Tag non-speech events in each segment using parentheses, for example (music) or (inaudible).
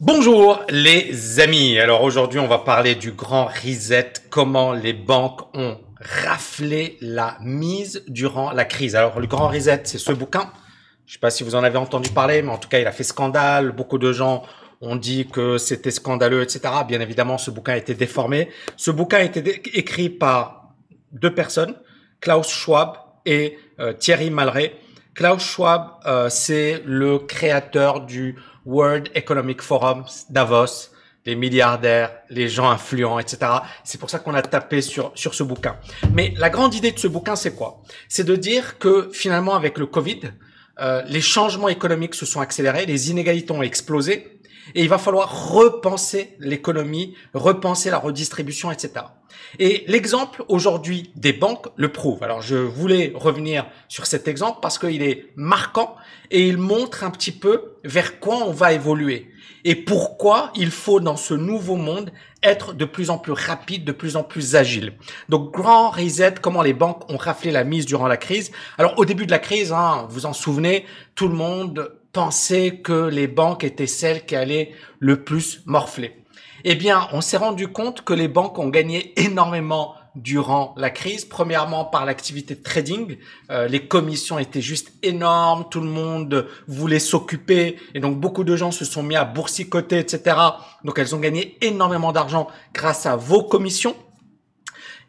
Bonjour les amis. Alors aujourd'hui, on va parler du grand reset, comment les banques ont raflé la mise durant la crise. Alors le grand reset, c'est ce bouquin. Je sais pas si vous en avez entendu parler, mais en tout cas, il a fait scandale. Beaucoup de gens ont dit que c'était scandaleux, etc. Bien évidemment, ce bouquin a été déformé. Ce bouquin a été écrit par deux personnes, Klaus Schwab et euh, Thierry Malray. Klaus Schwab, euh, c'est le créateur du World Economic Forum, Davos, les milliardaires, les gens influents, etc. C'est pour ça qu'on a tapé sur, sur ce bouquin. Mais la grande idée de ce bouquin, c'est quoi C'est de dire que finalement, avec le Covid, euh, les changements économiques se sont accélérés, les inégalités ont explosé, et il va falloir repenser l'économie, repenser la redistribution, etc. Et l'exemple aujourd'hui des banques le prouve. Alors je voulais revenir sur cet exemple parce qu'il est marquant et il montre un petit peu vers quoi on va évoluer et pourquoi il faut dans ce nouveau monde être de plus en plus rapide, de plus en plus agile. Donc grand reset, comment les banques ont raflé la mise durant la crise. Alors au début de la crise, hein, vous en souvenez, tout le monde pensait que les banques étaient celles qui allaient le plus morfler. Eh bien, on s'est rendu compte que les banques ont gagné énormément durant la crise. Premièrement, par l'activité de trading, euh, les commissions étaient juste énormes, tout le monde voulait s'occuper, et donc beaucoup de gens se sont mis à boursicoter, etc. Donc, elles ont gagné énormément d'argent grâce à vos commissions.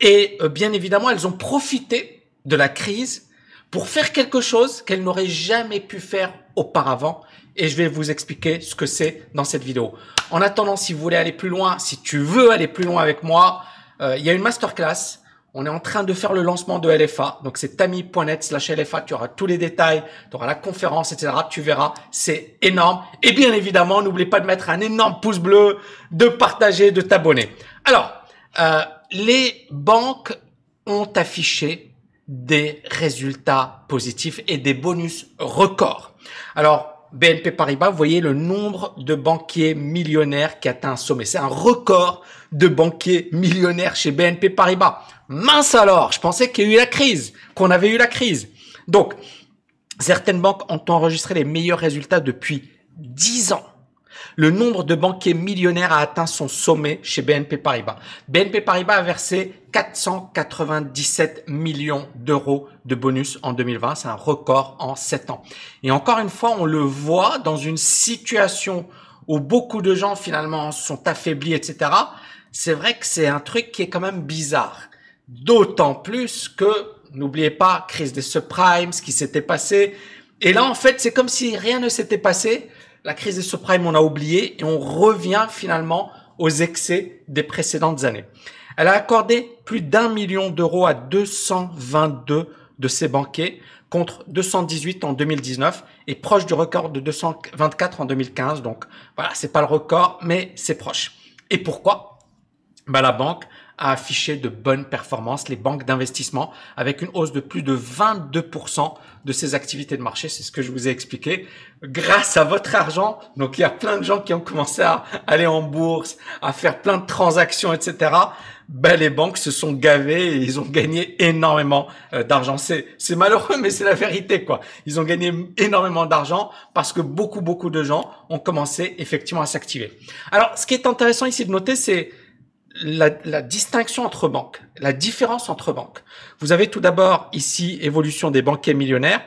Et euh, bien évidemment, elles ont profité de la crise pour faire quelque chose qu'elle n'aurait jamais pu faire auparavant. Et je vais vous expliquer ce que c'est dans cette vidéo. En attendant, si vous voulez aller plus loin, si tu veux aller plus loin avec moi, euh, il y a une masterclass. On est en train de faire le lancement de LFA. Donc c'est tami.net slash LFA. Tu auras tous les détails, tu auras la conférence, etc. Tu verras, c'est énorme. Et bien évidemment, n'oublie pas de mettre un énorme pouce bleu, de partager, de t'abonner. Alors, euh, les banques ont affiché des résultats positifs et des bonus records. Alors, BNP Paribas, vous voyez le nombre de banquiers millionnaires qui atteint un sommet. C'est un record de banquiers millionnaires chez BNP Paribas. Mince alors, je pensais qu'il y a eu la crise, qu'on avait eu la crise. Donc, certaines banques ont enregistré les meilleurs résultats depuis 10 ans le nombre de banquiers millionnaires a atteint son sommet chez BNP Paribas. BNP Paribas a versé 497 millions d'euros de bonus en 2020. C'est un record en 7 ans. Et encore une fois, on le voit dans une situation où beaucoup de gens finalement sont affaiblis, etc. C'est vrai que c'est un truc qui est quand même bizarre. D'autant plus que, n'oubliez pas, crise des subprimes, ce qui s'était passé. Et là, en fait, c'est comme si rien ne s'était passé, la crise des subprimes, on a oublié et on revient finalement aux excès des précédentes années. Elle a accordé plus d'un million d'euros à 222 de ses banquiers contre 218 en 2019 et proche du record de 224 en 2015. Donc voilà, c'est pas le record, mais c'est proche. Et pourquoi bah, la banque a affiché de bonnes performances, les banques d'investissement, avec une hausse de plus de 22% de ses activités de marché, c'est ce que je vous ai expliqué, grâce à votre argent. Donc il y a plein de gens qui ont commencé à aller en bourse, à faire plein de transactions, etc. Ben, bah, les banques se sont gavées et ils ont gagné énormément euh, d'argent. C'est, c'est malheureux, mais c'est la vérité, quoi. Ils ont gagné énormément d'argent parce que beaucoup, beaucoup de gens ont commencé effectivement à s'activer. Alors, ce qui est intéressant ici de noter, c'est la, distinction entre banques, la différence entre banques. Vous avez tout d'abord ici évolution des banquiers millionnaires,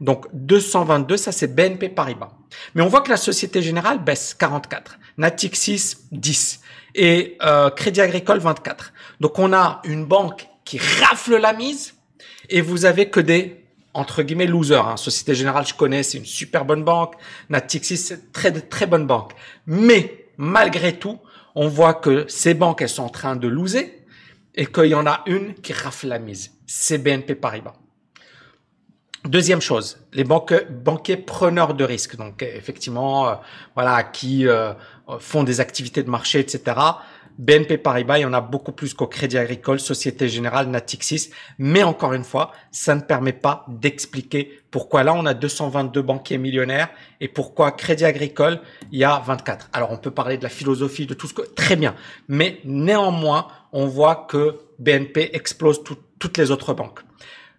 donc 222, ça c'est BNP Paribas. Mais on voit que la Société Générale baisse 44, Natixis 10 et euh, Crédit Agricole 24. Donc on a une banque qui rafle la mise et vous avez que des entre guillemets losers. Hein. Société Générale, je connais, c'est une super bonne banque. Natixis, c'est très très bonne banque. Mais malgré tout, on voit que ces banques, elles sont en train de loser et qu'il y en a une qui rafle la mise. C'est BNP Paribas. Deuxième chose, les banquiers preneurs de risques, donc effectivement, euh, voilà, qui euh, font des activités de marché, etc. BNP Paribas, il y en a beaucoup plus qu'au Crédit Agricole, Société Générale, Natixis. Mais encore une fois, ça ne permet pas d'expliquer pourquoi là, on a 222 banquiers millionnaires et pourquoi Crédit Agricole, il y a 24. Alors, on peut parler de la philosophie, de tout ce que... Très bien. Mais néanmoins, on voit que BNP explose toutes les autres banques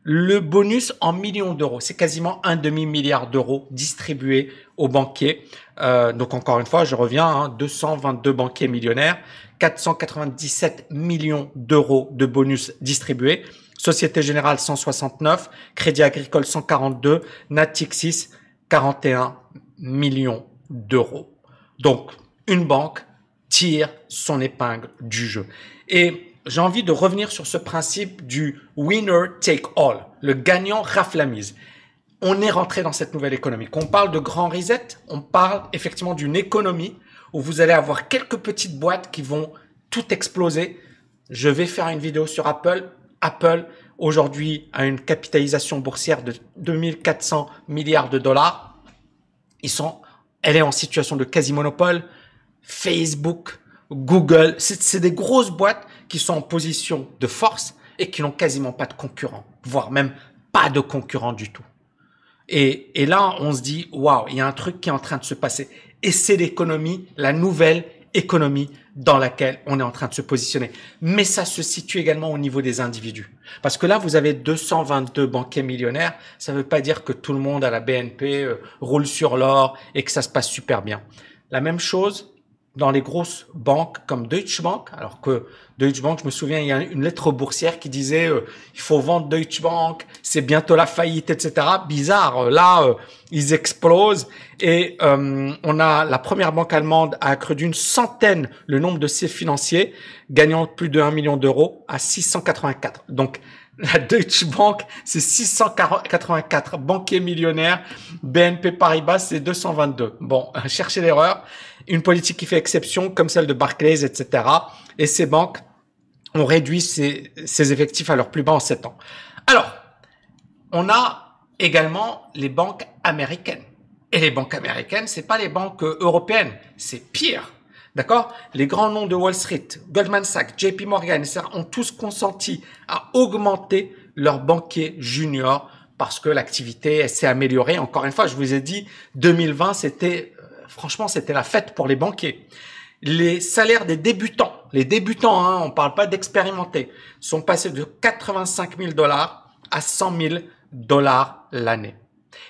le bonus en millions d'euros. C'est quasiment un demi-milliard d'euros distribués aux banquiers. Euh, donc encore une fois, je reviens, 222 hein, banquiers millionnaires, 497 millions d'euros de bonus distribués. Société Générale 169, Crédit Agricole 142, Natixis 41 millions d'euros. Donc une banque tire son épingle du jeu. Et j'ai envie de revenir sur ce principe du winner take all, le gagnant rafle la mise. On est rentré dans cette nouvelle économie. Qu'on on parle de grand reset, on parle effectivement d'une économie où vous allez avoir quelques petites boîtes qui vont tout exploser. Je vais faire une vidéo sur Apple. Apple, aujourd'hui, a une capitalisation boursière de 2400 milliards de dollars. Ils sont, elle est en situation de quasi-monopole. Facebook, Google, c'est des grosses boîtes qui sont en position de force et qui n'ont quasiment pas de concurrents, voire même pas de concurrents du tout. Et, et là, on se dit, waouh, il y a un truc qui est en train de se passer. Et c'est l'économie, la nouvelle économie dans laquelle on est en train de se positionner. Mais ça se situe également au niveau des individus. Parce que là, vous avez 222 banquiers millionnaires. Ça ne veut pas dire que tout le monde à la BNP euh, roule sur l'or et que ça se passe super bien. La même chose, dans les grosses banques comme Deutsche Bank, alors que Deutsche Bank, je me souviens, il y a une lettre boursière qui disait euh, il faut vendre Deutsche Bank, c'est bientôt la faillite, etc. Bizarre. Euh, là, euh, ils explosent et on a la première banque allemande a accru d'une centaine le nombre de ses financiers, gagnant plus de 1 million d'euros à 684. Donc la Deutsche Bank, c'est 684 banquiers millionnaires. BNP Paribas, c'est 222. Bon, (laughs) cherchez l'erreur. Une politique qui fait exception, comme celle de Barclays, etc. Et ces banques ont réduit ses, effectifs à leur plus bas en 7 ans. Alors, on a également les banques américaines. Et les banques américaines, c'est pas les banques européennes. C'est pire. D'accord Les grands noms de Wall Street, Goldman Sachs, JP Morgan, etc. ont tous consenti à augmenter leurs banquiers juniors parce que l'activité s'est améliorée. Encore une fois, je vous ai dit, 2020, c'était, euh, franchement, c'était la fête pour les banquiers. Les salaires des débutants, les débutants, hein, on ne parle pas d'expérimentés, sont passés de 85 000 dollars à 100 000 dollars l'année.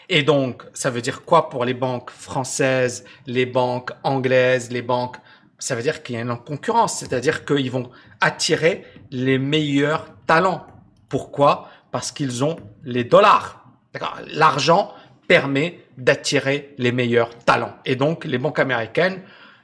Et donc, ça veut dire quoi pour les banques françaises, les banques anglaises, les banques ça veut dire qu'il y a une concurrence, c'est-à-dire qu'ils vont attirer les meilleurs talents. Pourquoi Parce qu'ils ont les dollars. L'argent permet d'attirer les meilleurs talents. Et donc, les banques américaines,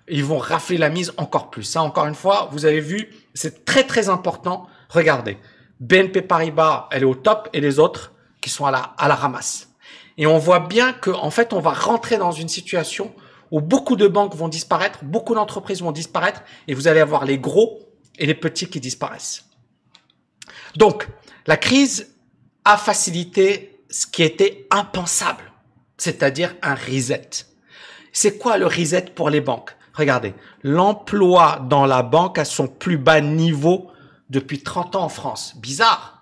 ils vont rafler la mise encore plus. Ça, encore une fois, vous avez vu, c'est très très important. Regardez, BNP Paribas, elle est au top et les autres qui sont à la, à la ramasse. Et on voit bien qu'en en fait, on va rentrer dans une situation où beaucoup de banques vont disparaître, beaucoup d'entreprises vont disparaître, et vous allez avoir les gros et les petits qui disparaissent. Donc, la crise a facilité ce qui était impensable, c'est-à-dire un reset. C'est quoi le reset pour les banques Regardez, l'emploi dans la banque à son plus bas niveau depuis 30 ans en France. Bizarre.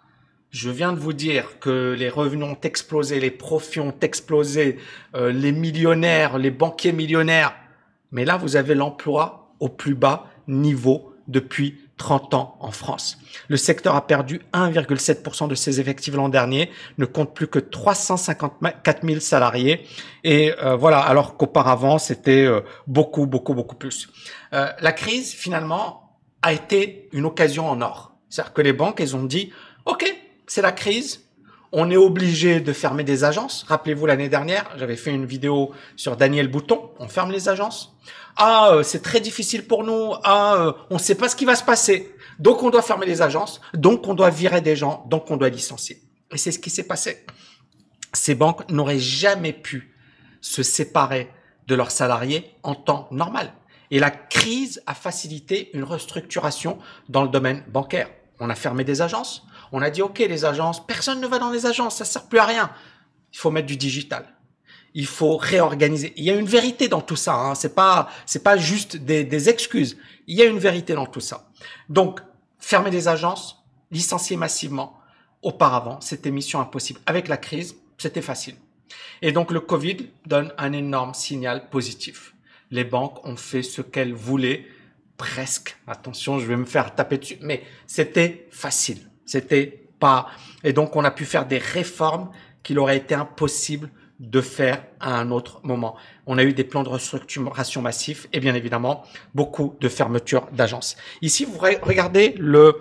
Je viens de vous dire que les revenus ont explosé, les profits ont explosé, euh, les millionnaires, les banquiers millionnaires. Mais là, vous avez l'emploi au plus bas niveau depuis 30 ans en France. Le secteur a perdu 1,7% de ses effectifs l'an dernier, ne compte plus que 354 000 salariés. Et euh, voilà, alors qu'auparavant, c'était euh, beaucoup, beaucoup, beaucoup plus. la crise, finalement, a été une occasion en or. C'est-à-dire que les banques, elles ont dit, OK, c'est la crise. On est obligé de fermer des agences. Rappelez-vous l'année dernière, j'avais fait une vidéo sur Daniel Bouton. On ferme les agences. Ah, euh, c'est très difficile pour nous. Ah, euh, on ne sait pas ce qui va se passer. Donc on doit fermer les agences. Donc on doit virer des gens. Donc on doit licencier. Et c'est ce qui s'est passé. Ces banques n'auraient jamais pu se séparer de leurs salariés en temps normal. Et la crise a facilité une restructuration dans le domaine bancaire. On a fermé des agences. On a dit, OK, les agences, personne ne va dans les agences, ça sert plus à rien. Il faut mettre du digital. Il faut réorganiser. Il y a une vérité dans tout ça. Hein. C'est pas, c'est pas juste des, des excuses. Il y a une vérité dans tout ça. Donc, fermer des agences, licencier massivement. Auparavant, c'était mission impossible. Avec la crise, c'était facile. Et donc, le Covid donne un énorme signal positif. Les banques ont fait ce qu'elles voulaient presque. Attention, je vais me faire taper dessus, mais c'était facile. C'était pas. Et donc, on a pu faire des réformes qu'il aurait été impossible de faire à un autre moment. On a eu des plans de restructuration massifs et bien évidemment beaucoup de fermetures d'agences. Ici, vous regardez le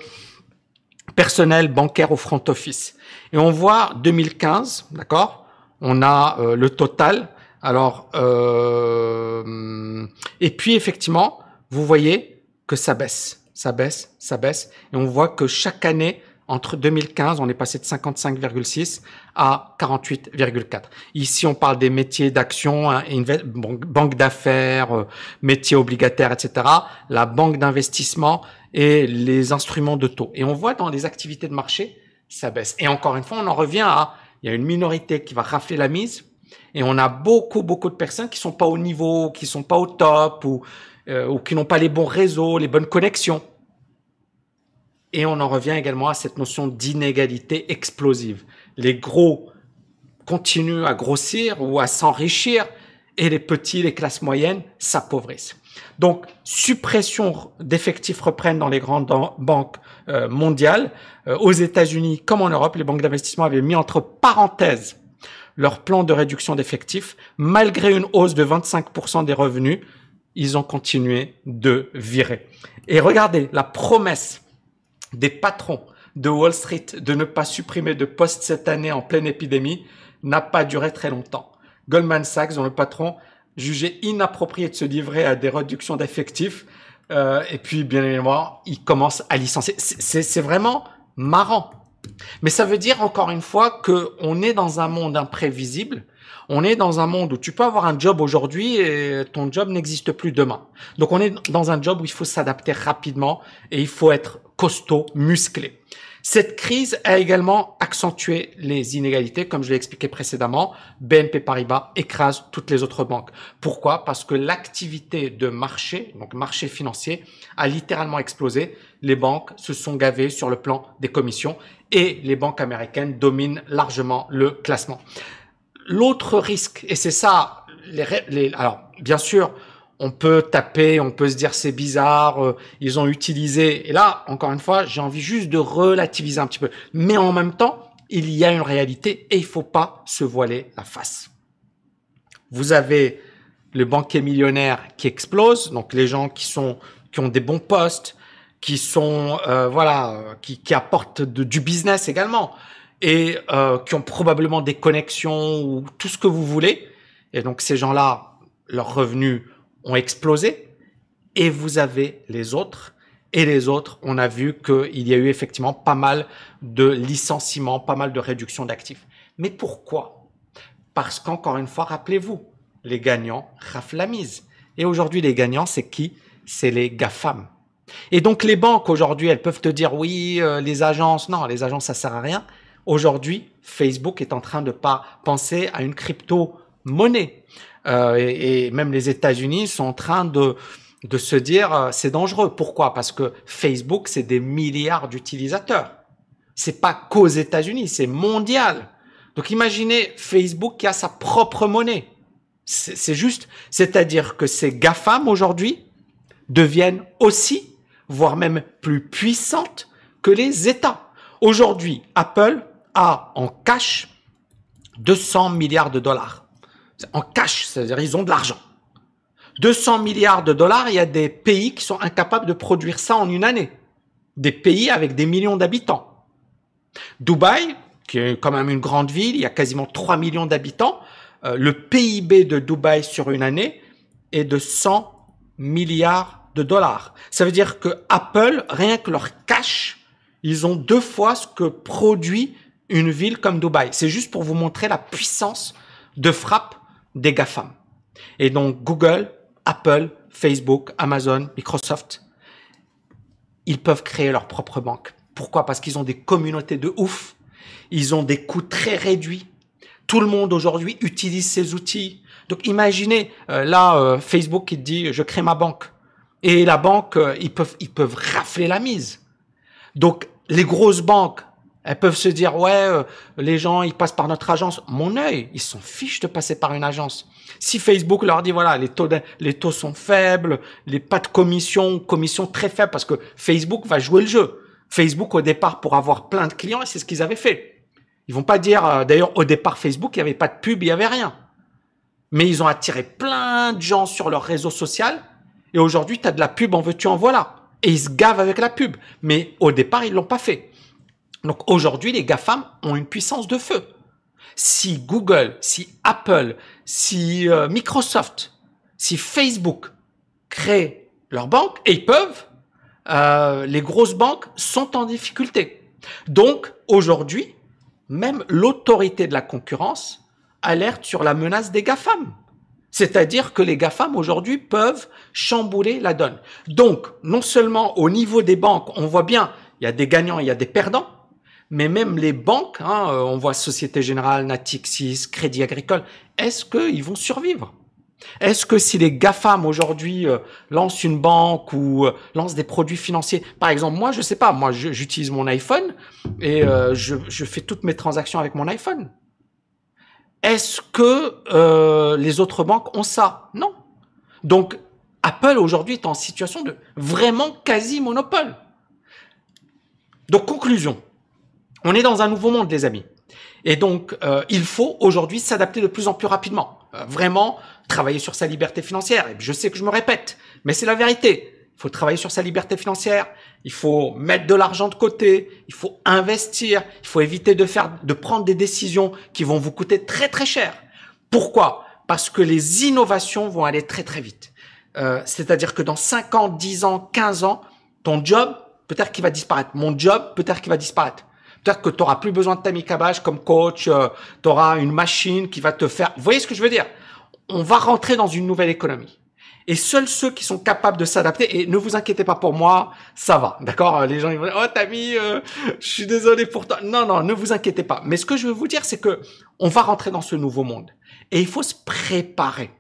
personnel bancaire au front office et on voit 2015, d'accord On a euh, le total. Alors euh, et puis effectivement, vous voyez que ça baisse, ça baisse, ça baisse. Et on voit que chaque année, entre 2015, on est passé de 55,6 à 48,4. Ici, on parle des métiers d'action, hein, banque d'affaires, euh, métiers obligataires, etc. La banque d'investissement et les instruments de taux. Et on voit dans les activités de marché, ça baisse. Et encore une fois, on en revient à, il y a une minorité qui va rafler la mise. Et on a beaucoup, beaucoup de personnes qui sont pas au niveau, qui sont pas au top ou euh, ou qui n'ont pas les bons réseaux, les bonnes connexions. Et on en revient également à cette notion d'inégalité explosive. Les gros continuent à grossir ou à s'enrichir et les petits, les classes moyennes s'appauvrissent. Donc, suppression d'effectifs reprennent dans les grandes banques euh, mondiales. Euh, aux États-Unis comme en Europe, les banques d'investissement avaient mis entre parenthèses leur plan de réduction d'effectifs, malgré une hausse de 25% des revenus ils ont continué de virer. Et regardez la promesse des patrons de Wall Street de ne pas supprimer de postes cette année en pleine épidémie n'a pas duré très longtemps. Goldman Sachs, dont le patron jugeait inapproprié de se livrer à des réductions d'effectifs, euh, et puis bien évidemment, il commence à licencier. C'est vraiment marrant. Mais ça veut dire encore une fois qu'on est dans un monde imprévisible on est dans un monde où tu peux avoir un job aujourd'hui et ton job n'existe plus demain. Donc on est dans un job où il faut s'adapter rapidement et il faut être costaud, musclé. Cette crise a également accentué les inégalités, comme je l'ai expliqué précédemment. BNP Paribas écrase toutes les autres banques. Pourquoi Parce que l'activité de marché, donc marché financier, a littéralement explosé. Les banques se sont gavées sur le plan des commissions et les banques américaines dominent largement le classement l'autre risque, et c'est ça, les, alors bien sûr, on peut taper, on peut se dire c'est bizarre, euh, ils ont utilisé. Et là, encore une fois, j'ai envie juste de relativiser un petit peu. Mais en même temps, il y a une réalité et il faut pas se voiler la face. Vous avez le banquier millionnaire qui explose, donc les gens qui sont qui ont des bons postes, qui sont euh, voilà, euh, qui, apportent du business également et euh, qui ont probablement des connexions ou tout ce que vous voulez. Et donc ces gens-là, leurs revenus ont explosé. Et vous avez les autres. Et les autres, on a vu qu'il y a eu effectivement pas mal de licenciements, pas mal de réductions d'actifs. Mais pourquoi Parce qu'encore une fois, rappelez-vous, les gagnants raflent la mise. Et aujourd'hui, les gagnants, c'est qui C'est les GAFAM. Et donc les banques aujourd'hui, elles peuvent te dire oui, euh, les agences, non, les agences, ça sert à rien. Aujourd'hui, Facebook est en train de pas penser à une crypto-monnaie. Euh, et, même les États-Unis sont en train de, de se dire euh, c'est dangereux. Pourquoi Parce que Facebook, c'est des milliards d'utilisateurs. C'est pas qu'aux États-Unis, c'est mondial. Donc imaginez Facebook qui a sa propre monnaie. C'est juste, c'est-à-dire que ces GAFAM aujourd'hui deviennent aussi, voire même plus puissantes que les États. Aujourd'hui, Apple a en cash 200 milliards de dollars. En cash, c'est-à-dire ils ont de l'argent. 200 milliards de dollars, il y a des pays qui sont incapables de produire ça en une année. Des pays avec des millions d'habitants. Dubaï, qui est quand même une grande ville, il y a quasiment 3 millions d'habitants. Euh, le PIB de Dubaï sur une année est de 100 milliards de dollars. Ça veut dire que Apple, rien que leur cash, ils ont deux fois ce que produit une ville comme Dubaï. C'est juste pour vous montrer la puissance de frappe des GAFAM. Et donc Google, Apple, Facebook, Amazon, Microsoft, ils peuvent créer leur propre banque. Pourquoi Parce qu'ils ont des communautés de ouf. Ils ont des coûts très réduits. Tout le monde aujourd'hui utilise ces outils. Donc imaginez, euh, là, euh, Facebook qui dit, je crée ma banque. Et la banque, euh, ils, peuvent, ils peuvent rafler la mise. Donc les grosses banques elles peuvent se dire, ouais, euh, les gens, ils passent par notre agence. Mon œil, ils s'en fichent de passer par une agence. Si Facebook leur dit, voilà, les taux, les taux sont faibles, les pas de commission, commission très faible, parce que Facebook va jouer le jeu. Facebook, au départ, pour avoir plein de clients, c'est ce qu'ils avaient fait. Ils vont pas dire, euh, d'ailleurs, au départ, Facebook, il n'y avait pas de pub, il n'y avait rien. Mais ils ont attiré plein de gens sur leur réseau social. Et aujourd'hui, tu as de la pub, en veux-tu, en voilà. Et ils se gavent avec la pub. Mais au départ, ils l'ont pas fait. Donc aujourd'hui, les GAFAM ont une puissance de feu. Si Google, si Apple, si euh, Microsoft, si Facebook créent leur banque, et ils peuvent, euh, les grosses banques sont en difficulté. Donc aujourd'hui, même l'autorité de la concurrence alerte sur la menace des GAFAM. C'est-à-dire que les GAFAM aujourd'hui peuvent chambouler la donne. Donc, non seulement au niveau des banques, on voit bien, il y a des gagnants, il y a des perdants, mais même les banques, hein, euh, on voit Société Générale, Natixis, Crédit Agricole, est-ce qu'ils vont survivre Est-ce que si les GAFAM aujourd'hui euh, lancent une banque ou euh, lancent des produits financiers, par exemple, moi, je sais pas, moi, j'utilise mon iPhone et je, je, fais toutes mes transactions avec mon iPhone. Est-ce que les autres banques ont ça Non. Donc, Apple aujourd'hui est en situation de vraiment quasi monopole. Donc, conclusion. On est dans un nouveau monde, les amis. Et donc, euh, il faut aujourd'hui s'adapter de plus en plus rapidement. Euh, vraiment, travailler sur sa liberté financière. Et je sais que je me répète, mais c'est la vérité. Il faut travailler sur sa liberté financière. Il faut mettre de l'argent de côté. Il faut investir. Il faut éviter de faire, de prendre des décisions qui vont vous coûter très très cher. Pourquoi Parce que les innovations vont aller très très vite. Euh, c'est-à-dire que dans 5 ans, 10 ans, 15 ans, ton job, peut-être qu'il va disparaître. Mon job, peut-être qu'il va disparaître. Peut-être que tu n'auras plus besoin de Tammy Cabage comme coach, euh, tu auras une machine qui va te faire... Vous voyez ce que je veux dire On va rentrer dans une nouvelle économie. Et seuls ceux qui sont capables de s'adapter, et ne vous inquiétez pas pour moi, ça va, d'accord euh, Les gens, ils vont dire, oh Tammy, euh, je suis désolé pour toi. Non, non, ne vous inquiétez pas. Mais ce que je veux vous dire, c'est que on va rentrer dans ce nouveau monde. Et il faut se préparer.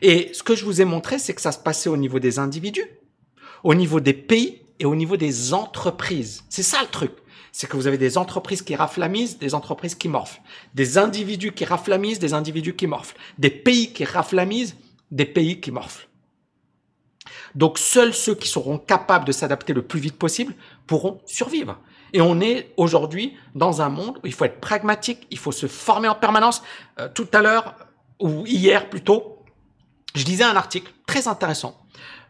Et ce que je vous ai montré, c'est que ça se passait au niveau des individus, au niveau des pays et au niveau des entreprises. C'est ça le truc c'est que vous avez des entreprises qui raflamisent, des entreprises qui morflent, des individus qui raflamisent, des individus qui morflent, des pays qui raflamisent, des pays qui morflent. Donc seuls ceux qui seront capables de s'adapter le plus vite possible pourront survivre. Et on est aujourd'hui dans un monde où il faut être pragmatique, il faut se former en permanence. Euh, tout à l'heure, ou hier plutôt, je lisais un article très intéressant.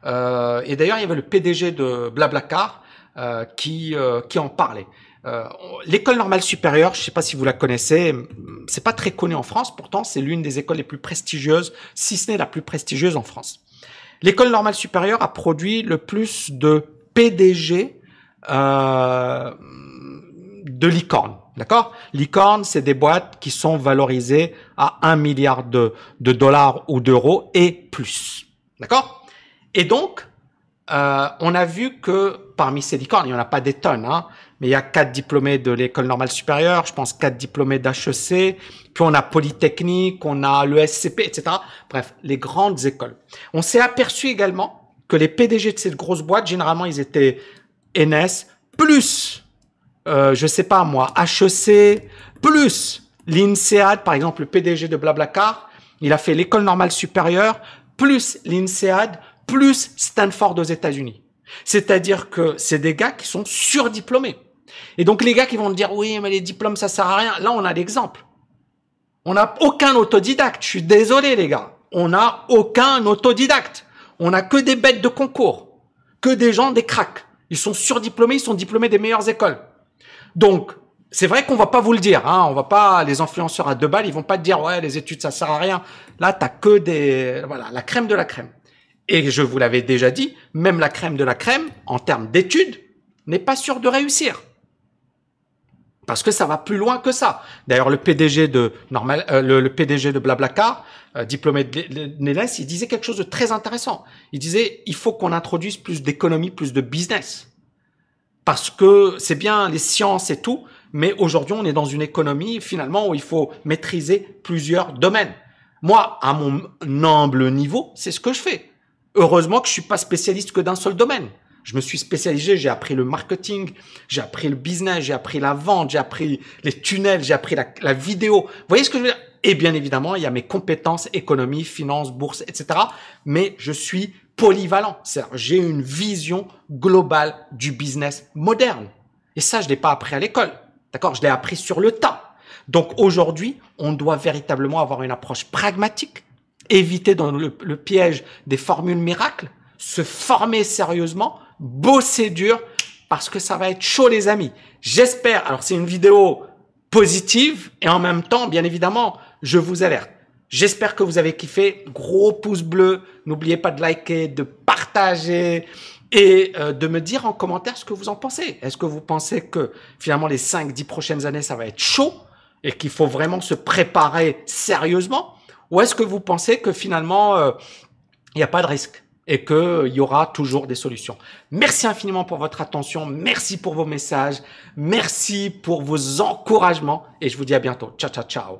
Euh, et d'ailleurs, il y avait le PDG de Blablacar euh, qui, euh, qui en parlait. Euh, l'école normale supérieure, je ne sais pas si vous la connaissez, c'est pas très connu en France, pourtant c'est l'une des écoles les plus prestigieuses, si ce n'est la plus prestigieuse en France. L'école normale supérieure a produit le plus de PDG euh, de licorne. D'accord Licorne, c'est des boîtes qui sont valorisées à 1 milliard de, dollars ou d'euros et plus. D'accord Et donc, euh, on a vu que parmi ces licornes, il n'y en a pas des tonnes, hein. mais il y a quatre diplômés de l'école normale supérieure, je pense quatre diplômés d'HEC, puis on a Polytechnique, on a le scp etc. Bref, les grandes écoles. On s'est aperçu également que les PDG de ces grosses boîtes, généralement, ils étaient NS, plus, euh, je sais pas moi, HEC, plus l'INSEAD, par exemple, le PDG de Blablacar, il a fait l'école normale supérieure, plus l'INSEAD, plus Stanford aux États-Unis. C'est-à-dire que c'est des gars qui sont surdiplômés. Et donc les gars qui vont dire oui, mais les diplômes ça sert à rien. Là, on a l'exemple. On n'a aucun autodidacte. Je suis désolé les gars. On n'a aucun autodidacte. On n'a que des bêtes de concours, que des gens des cracks. Ils sont surdiplômés, ils sont diplômés des meilleures écoles. Donc c'est vrai qu'on va pas vous le dire, hein. On va pas les influenceurs à deux balles, ils vont pas te dire ouais les études ça sert à rien. Là t'as que des voilà la crème de la crème. Et je vous l'avais déjà dit, même la crème de la crème, en termes d'études, n'est pas sûre de réussir. Parce que ça va plus loin que ça. D'ailleurs, le PDG de normal, euh, le, PDG de Blablacar, euh, diplômé de Nélès, il disait quelque chose de très intéressant. Il disait il faut qu'on introduise plus d'économie, plus de business, parce que c'est bien les sciences et tout, mais aujourd'hui on est dans une économie finalement où il faut maîtriser plusieurs domaines. Moi, à mon humble niveau, c'est ce que je fais. Heureusement que je suis pas spécialiste que d'un seul domaine. Je me suis spécialisé, j'ai appris le marketing, j'ai appris le business, j'ai appris la vente, j'ai appris les tunnels, j'ai appris la, vidéo. Vous voyez ce que je veux dire Et bien évidemment, il y a mes compétences, économie, finance, bourse, etc. Mais je suis polyvalent. J'ai une vision globale du business moderne. Et ça, je ne l'ai pas appris à l'école. D'accord Je l'ai appris sur le tas. Donc aujourd'hui, on doit véritablement avoir une approche pragmatique éviter dans le, piège des formules miracles, se former sérieusement, bosser dur, parce que ça va être chaud les amis. J'espère, alors c'est une vidéo positive et en même temps, bien évidemment, je vous alerte. J'espère que vous avez kiffé. Gros pouce bleu. N'oubliez pas de liker, de partager et euh, de me dire en commentaire ce que vous en pensez. Est-ce que vous pensez que finalement les 5-10 prochaines années, ça va être chaud et qu'il faut vraiment se préparer sérieusement ou est-ce que vous pensez que finalement, euh, il n'y a pas de risque et qu'il y aura toujours des solutions. Merci infiniment pour votre attention, merci pour vos messages, merci pour vos encouragements et je vous dis à bientôt. Ciao, ciao, ciao.